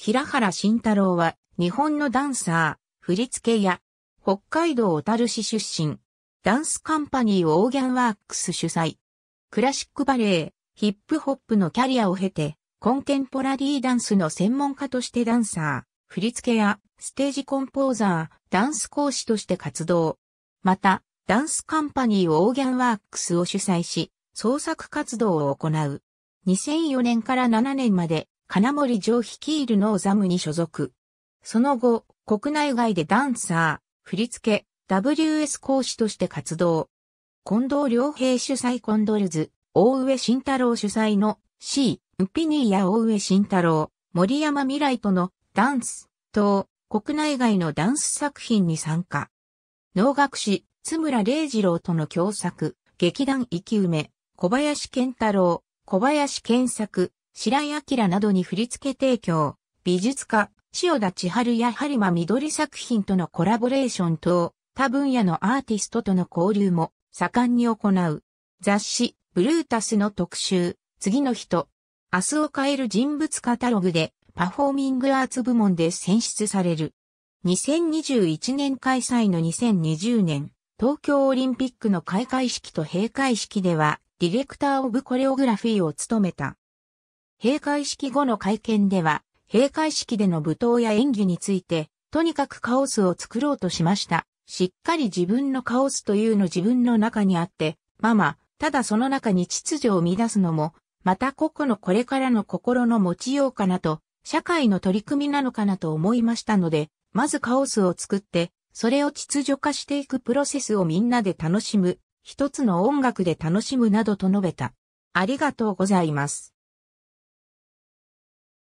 平原慎太郎は、日本のダンサー、振付や、北海道小樽市出身、ダンスカンパニーオーギャンワークス主催、クラシックバレエ、ヒップホップのキャリアを経て、コンテンポラリーダンスの専門家としてダンサー、振付や、ステージコンポーザー、ダンス講師として活動。また、ダンスカンパニーオーギャンワークスを主催し、創作活動を行う。2004年から7年まで金森城率いるノーザムに所属。その後、国内外でダンサー、振付、WS 講師として活動。近藤良平主催コンドルズ、大上慎太郎主催の C、ウピニーや大上慎太郎、森山未来とのダンス等国内外のダンス作品に参加。能楽師、津村玲次郎との共作、劇団生き埋め、小林健太郎、小林健作、白井明などに振付提供、美術家、塩田千春や播磨緑作品とのコラボレーション等、他分野のアーティストとの交流も盛んに行う。雑誌、ブルータスの特集、次の人、明日を変える人物カタログで、パフォーミングアーツ部門で選出される。2021年開催の2020年、東京オリンピックの開会式と閉会式では、ディレクターオブコレオグラフィーを務めた。閉会式後の会見では、閉会式での舞踏や演技について、とにかくカオスを作ろうとしました。しっかり自分のカオスというの自分の中にあって、まま、ただその中に秩序を乱すのも、また個々のこれからの心の持ちようかなと、社会の取り組みなのかなと思いましたので、まずカオスを作って、それを秩序化していくプロセスをみんなで楽しむ、一つの音楽で楽しむなどと述べた。ありがとうございます。